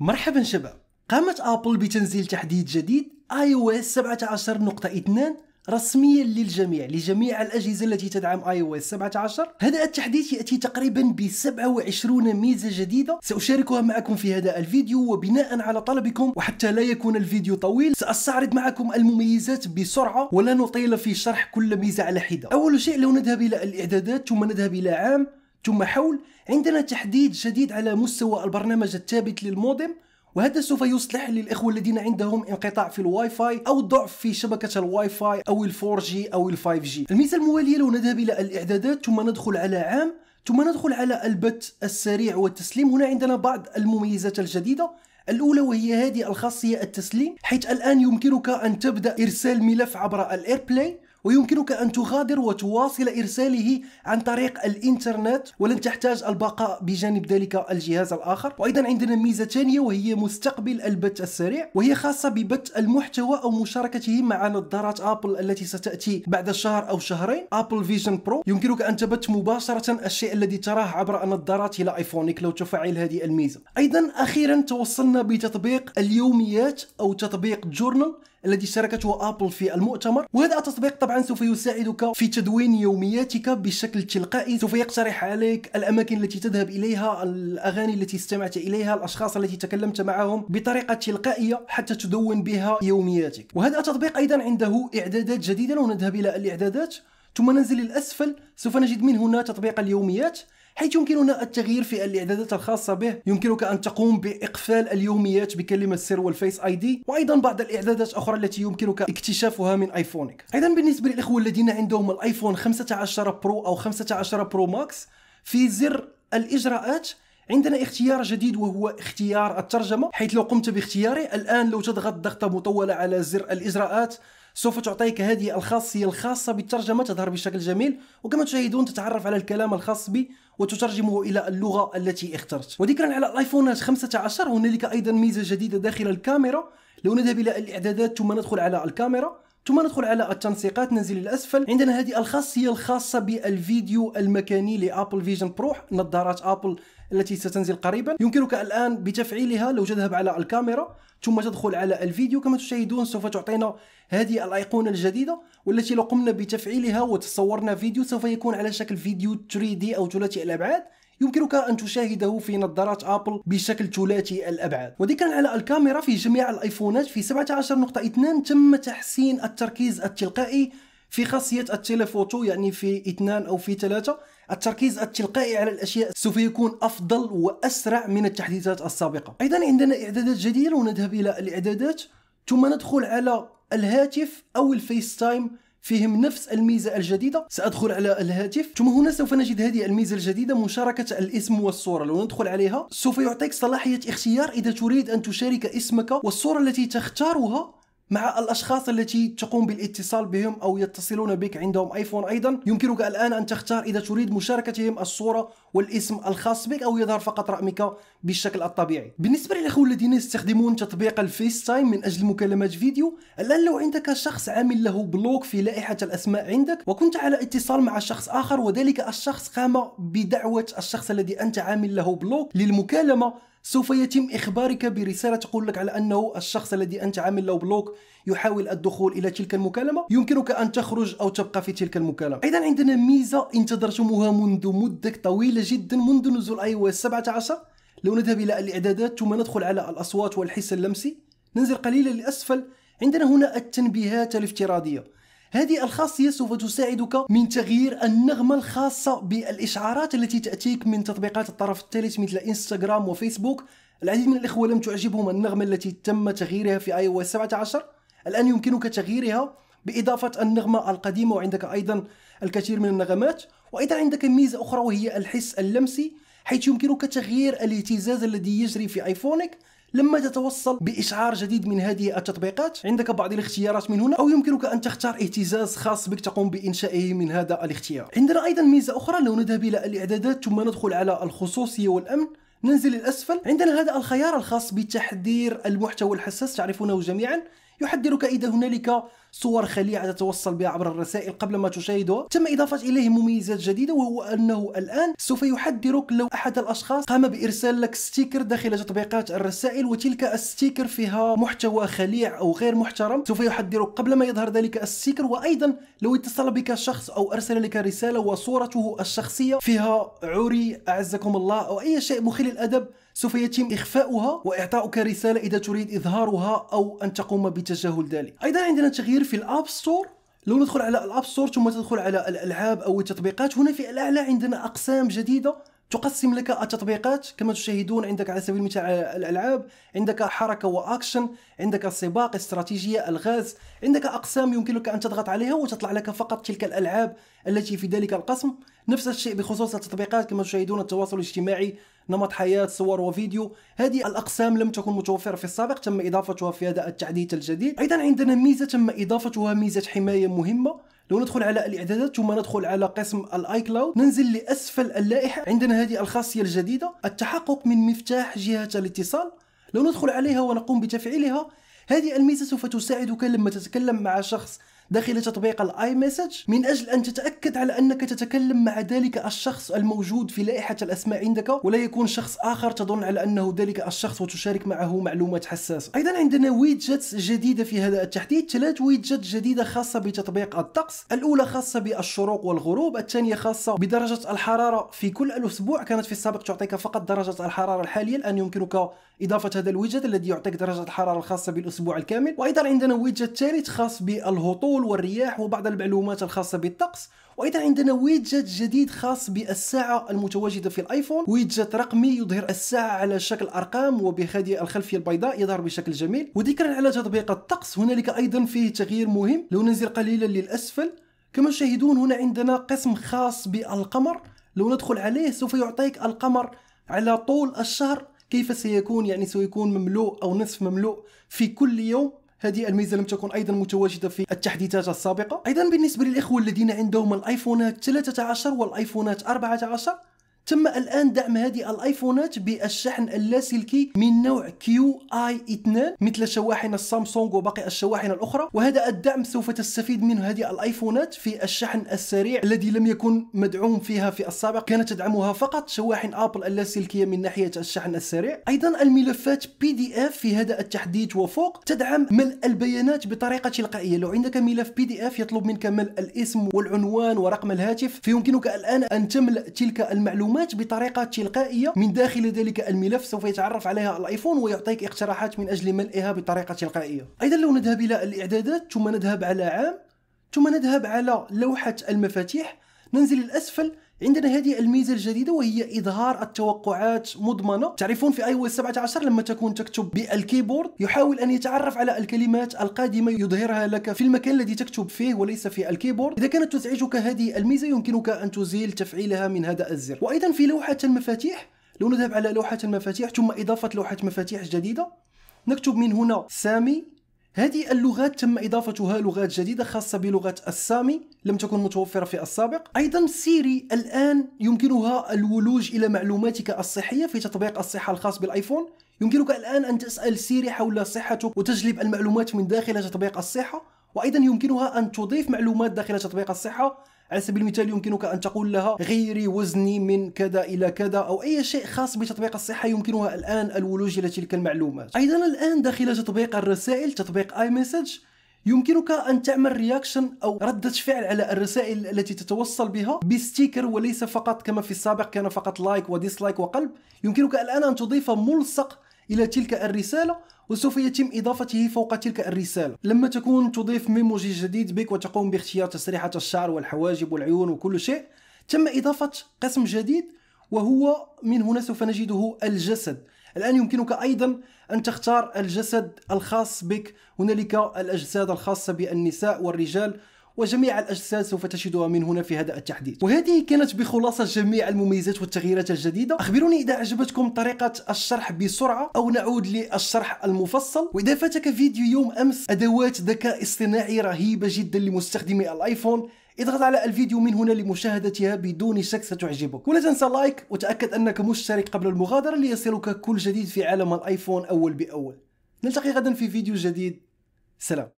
مرحبا شباب قامت ابل بتنزيل تحديث جديد اي او اس 17.2 رسميا للجميع لجميع الاجهزه التي تدعم اي او اس 17 هذا التحديث ياتي تقريبا ب 27 ميزه جديده ساشاركها معكم في هذا الفيديو وبناء على طلبكم وحتى لا يكون الفيديو طويل ساستعرض معكم المميزات بسرعه ولا نطيل في شرح كل ميزه على حده اول شيء لو نذهب الى الاعدادات ثم نذهب الى عام ثم حول عندنا تحديد جديد على مستوى البرنامج الثابت للمودم وهذا سوف يصلح للإخوة الذين عندهم انقطاع في الواي فاي أو ضعف في شبكة الواي فاي أو الفور جي أو الفايف جي الميزة الموالية لو نذهب إلى الإعدادات ثم ندخل على عام ثم ندخل على البث السريع والتسليم هنا عندنا بعض المميزات الجديدة الأولى وهي هذه الخاصية التسليم حيث الآن يمكنك أن تبدأ إرسال ملف عبر الإيربلاي ويمكنك أن تغادر وتواصل إرساله عن طريق الإنترنت ولن تحتاج البقاء بجانب ذلك الجهاز الآخر وأيضا عندنا ميزة ثانية وهي مستقبل البث السريع وهي خاصة ببث المحتوى أو مشاركته مع نظارات أبل التي ستأتي بعد شهر أو شهرين أبل فيجن برو يمكنك أن تبث مباشرة الشيء الذي تراه عبر النظارات إلى آيفونك لو تفعل هذه الميزة أيضا أخيرا توصلنا بتطبيق اليوميات أو تطبيق جورنال الذي شاركته ابل في المؤتمر وهذا التطبيق طبعا سوف يساعدك في تدوين يومياتك بشكل تلقائي سوف يقترح عليك الاماكن التي تذهب اليها الاغاني التي استمعت اليها الاشخاص التي تكلمت معهم بطريقه تلقائيه حتى تدون بها يومياتك وهذا التطبيق ايضا عنده اعدادات جديده لو نذهب الى الاعدادات ثم ننزل للاسفل سوف نجد من هنا تطبيق اليوميات حيث يمكننا التغيير في الاعدادات الخاصه به يمكنك ان تقوم باقفال اليوميات بكلمه السر والفيس اي دي وايضا بعض الاعدادات اخرى التي يمكنك اكتشافها من ايفونك ايضا بالنسبه للاخوه الذين عندهم الايفون 15 برو او 15 برو ماكس في زر الاجراءات عندنا اختيار جديد وهو اختيار الترجمة حيث لو قمت باختياره الآن لو تضغط ضغطة مطولة على زر الإجراءات سوف تعطيك هذه الخاصية الخاصة بالترجمة تظهر بشكل جميل وكما تشاهدون تتعرف على الكلام الخاص بي وتترجمه إلى اللغة التي اخترت وذكرا على الآيفونات 15 هنالك أيضا ميزة جديدة داخل الكاميرا لو نذهب إلى الإعدادات ثم ندخل على الكاميرا ثم ندخل على التنسيقات ننزل للاسفل عندنا هذه الخاصيه الخاصه بالفيديو المكاني لابل فيجن برو نظارات ابل التي ستنزل قريبا يمكنك الآن بتفعيلها لو تذهب على الكاميرا ثم تدخل على الفيديو كما تشاهدون سوف تعطينا هذه الأيقونة الجديدة والتي لو قمنا بتفعيلها وتصورنا فيديو سوف يكون على شكل فيديو 3D أو ثلاثي الأبعاد يمكنك أن تشاهده في نظارات أبل بشكل ثلاثي الأبعاد وذكرا على الكاميرا في جميع الآيفونات في 17.2 تم تحسين التركيز التلقائي في خاصية التلفوتو يعني في اثنان أو في ثلاثة التركيز التلقائي على الأشياء سوف يكون أفضل وأسرع من التحديثات السابقة أيضا عندنا إعدادات جديدة ونذهب إلى الإعدادات ثم ندخل على الهاتف أو الفيس تايم فيهم نفس الميزة الجديدة سأدخل على الهاتف ثم هنا سوف نجد هذه الميزة الجديدة مشاركة الاسم والصورة لو ندخل عليها سوف يعطيك صلاحية اختيار إذا تريد أن تشارك اسمك والصورة التي تختارها مع الأشخاص التي تقوم بالاتصال بهم أو يتصلون بك عندهم آيفون أيضا يمكنك الآن أن تختار إذا تريد مشاركتهم الصورة والاسم الخاص بك أو يظهر فقط رقمك بالشكل الطبيعي بالنسبة للأخوة الذين يستخدمون تطبيق الفيس تايم من أجل مكالمات فيديو الآن لو عندك شخص عامل له بلوك في لائحة الأسماء عندك وكنت على اتصال مع شخص آخر وذلك الشخص قام بدعوة الشخص الذي أنت عامل له بلوك للمكالمة سوف يتم إخبارك برسالة تقول لك على أنه الشخص الذي أنت عامل له بلوك يحاول الدخول إلى تلك المكالمة يمكنك أن تخرج أو تبقى في تلك المكالمة أيضا عندنا ميزة انتظرتموها منذ مدة طويلة جدا منذ نزول اي او اس 17 لو نذهب إلى الإعدادات ثم ندخل على الأصوات والحس اللمسي ننزل قليلا لأسفل عندنا هنا التنبيهات الافتراضية هذه الخاصية سوف تساعدك من تغيير النغمة الخاصة بالإشعارات التي تأتيك من تطبيقات الطرف الثالث مثل إنستغرام وفيسبوك العديد من الإخوة لم تعجبهم النغمة التي تم تغييرها في آي 17 الآن يمكنك تغييرها بإضافة النغمة القديمة وعندك أيضا الكثير من النغمات وأيضا عندك ميزة أخرى وهي الحس اللمسي حيث يمكنك تغيير الاهتزاز الذي يجري في ايفونك لما تتوصل بإشعار جديد من هذه التطبيقات عندك بعض الاختيارات من هنا أو يمكنك أن تختار اهتزاز خاص بك تقوم بإنشائه من هذا الاختيار عندنا أيضا ميزة أخرى لو نذهب إلى الإعدادات ثم ندخل على الخصوصية والأمن ننزل الأسفل عندنا هذا الخيار الخاص بتحذير المحتوى الحساس تعرفونه جميعا يحذرك إذا هنالك صور خليعة تتوصل بها عبر الرسائل قبل ما تشاهده تم إضافة إليه مميزات جديدة وهو أنه الآن سوف يحذرك لو أحد الأشخاص قام بإرسال لك ستيكر داخل تطبيقات الرسائل وتلك الستيكر فيها محتوى خليع أو غير محترم سوف يحذرك قبل ما يظهر ذلك الستيكر وأيضا لو اتصل بك شخص أو أرسل لك رسالة وصورته الشخصية فيها عري أعزكم الله أو أي شيء مخل الأدب سوف يتم إخفاؤها وإعطاؤك رسالة إذا تريد إظهارها أو أن تقوم بتجاهل ذلك أيضا عندنا تغيير كبير في الاب ستور لو ندخل على الاب ستور ثم تدخل على الالعاب او التطبيقات هنا في الاعلى عندنا اقسام جديده تقسم لك التطبيقات كما تشاهدون عندك على سبيل المثال الالعاب عندك حركه واكشن عندك سباق استراتيجيه الغاز عندك اقسام يمكنك ان تضغط عليها وتطلع لك فقط تلك الالعاب التي في ذلك القسم نفس الشيء بخصوص التطبيقات كما تشاهدون التواصل الاجتماعي نمط حياة صور وفيديو هذه الأقسام لم تكن متوفرة في السابق تم إضافتها في هذا التحديث الجديد أيضا عندنا ميزة تم إضافتها ميزة حماية مهمة لو ندخل على الاعدادات ثم ندخل على قسم الاي كلاود ننزل لاسفل اللائحه عندنا هذه الخاصيه الجديده التحقق من مفتاح جهه الاتصال لو ندخل عليها ونقوم بتفعيلها هذه الميزه سوف تساعدك لما تتكلم مع شخص داخل تطبيق الاي مسج من اجل ان تتاكد على انك تتكلم مع ذلك الشخص الموجود في لائحه الاسماء عندك ولا يكون شخص اخر تظن على انه ذلك الشخص وتشارك معه معلومات حساسه ايضا عندنا ويدجتس جديده في هذا التحديث ثلاث ويدجت جديده خاصه بتطبيق الطقس الاولى خاصه بالشروق والغروب الثانيه خاصه بدرجه الحراره في كل الاسبوع كانت في السابق تعطيك فقط درجه الحراره الحاليه الان يمكنك اضافه هذا الويدجت الذي يعطيك درجه الحراره الخاصه بالاسبوع الكامل وايضا عندنا ويدجت ثالث خاص بالهطول الفصول والرياح وبعض المعلومات الخاصة بالطقس وايضا عندنا ويدجت جديد خاص بالساعة المتواجدة في الايفون ويدجت رقمي يظهر الساعة على شكل ارقام وبهذه الخلفية البيضاء يظهر بشكل جميل وذكرا على تطبيق الطقس هنالك ايضا فيه تغيير مهم لو ننزل قليلا للاسفل كما تشاهدون هنا عندنا قسم خاص بالقمر لو ندخل عليه سوف يعطيك القمر على طول الشهر كيف سيكون يعني سيكون مملوء او نصف مملوء في كل يوم هذه الميزه لم تكن ايضا متواجده في التحديثات السابقه ايضا بالنسبه للاخوه الذين عندهم الايفونات 13 والايفونات 14 تم الان دعم هذه الايفونات بالشحن اللاسلكي من نوع كيو اي 2 مثل شواحن السامسونج وباقي الشواحن الاخرى وهذا الدعم سوف تستفيد منه هذه الايفونات في الشحن السريع الذي لم يكن مدعوم فيها في السابق كانت تدعمها فقط شواحن ابل اللاسلكيه من ناحيه الشحن السريع ايضا الملفات بي دي اف في هذا التحديث وفوق تدعم ملء البيانات بطريقه تلقائيه لو عندك ملف بي دي اف يطلب منك ملء الاسم والعنوان ورقم الهاتف فيمكنك الان ان تملأ تلك المعلومات المعلومات بطريقة تلقائية من داخل ذلك الملف سوف يتعرف عليها الايفون ويعطيك اقتراحات من اجل ملئها بطريقة تلقائية ايضا لو نذهب الى الاعدادات ثم نذهب على عام ثم نذهب على لوحة المفاتيح ننزل الاسفل عندنا هذه الميزه الجديده وهي اظهار التوقعات مضمنه تعرفون في اي او 17 لما تكون تكتب بالكيبورد يحاول ان يتعرف على الكلمات القادمه يظهرها لك في المكان الذي تكتب فيه وليس في الكيبورد اذا كانت تزعجك هذه الميزه يمكنك ان تزيل تفعيلها من هذا الزر وايضا في لوحه المفاتيح لو نذهب على لوحه المفاتيح ثم اضافه لوحه مفاتيح جديده نكتب من هنا سامي هذه اللغات تم إضافتها لغات جديدة خاصة بلغة السامي لم تكن متوفرة في السابق أيضا سيري الآن يمكنها الولوج إلى معلوماتك الصحية في تطبيق الصحة الخاص بالآيفون يمكنك الآن أن تسأل سيري حول صحتك وتجلب المعلومات من داخل تطبيق الصحة وأيضا يمكنها أن تضيف معلومات داخل تطبيق الصحة على سبيل المثال يمكنك ان تقول لها غيري وزني من كذا الى كذا او اي شيء خاص بتطبيق الصحه يمكنها الان الولوج الى تلك المعلومات ايضا الان داخل تطبيق الرسائل تطبيق اي مسج يمكنك ان تعمل رياكشن او رده فعل على الرسائل التي تتوصل بها بستيكر وليس فقط كما في السابق كان فقط لايك وديسلايك وقلب يمكنك الان ان تضيف ملصق الى تلك الرساله وسوف يتم إضافته فوق تلك الرسالة لما تكون تضيف ميموجي جديد بك وتقوم باختيار تسريحة الشعر والحواجب والعيون وكل شيء تم إضافة قسم جديد وهو من هنا سوف نجده الجسد الآن يمكنك أيضا أن تختار الجسد الخاص بك هنالك الأجساد الخاصة بالنساء والرجال وجميع الأجساد سوف تجدها من هنا في هذا التحديث وهذه كانت بخلاصة جميع المميزات والتغييرات الجديدة أخبروني إذا أعجبتكم طريقة الشرح بسرعة أو نعود للشرح المفصل وإذا فاتك فيديو يوم أمس أدوات ذكاء اصطناعي رهيبة جدا لمستخدمي الآيفون اضغط على الفيديو من هنا لمشاهدتها بدون شك ستعجبك ولا تنسى لايك وتأكد أنك مشترك قبل المغادرة ليصلك كل جديد في عالم الآيفون أول بأول نلتقي غدا في فيديو جديد سلام